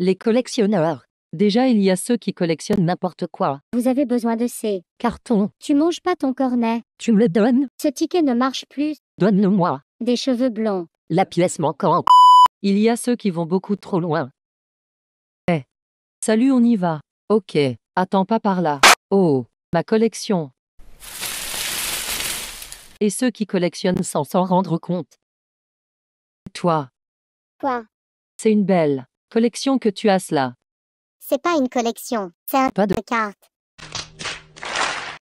Les collectionneurs. Déjà, il y a ceux qui collectionnent n'importe quoi. Vous avez besoin de ces cartons. Tu manges pas ton cornet. Tu me le donnes. Ce ticket ne marche plus. Donne-le-moi. Des cheveux blancs. La pièce manquante. Il y a ceux qui vont beaucoup trop loin. Eh. Salut, on y va. Ok. Attends pas par là. Oh. Ma collection. Et ceux qui collectionnent sans s'en rendre compte. Toi. Quoi C'est une belle. Collection que tu as là. C'est pas une collection, c'est un pas de, de cartes.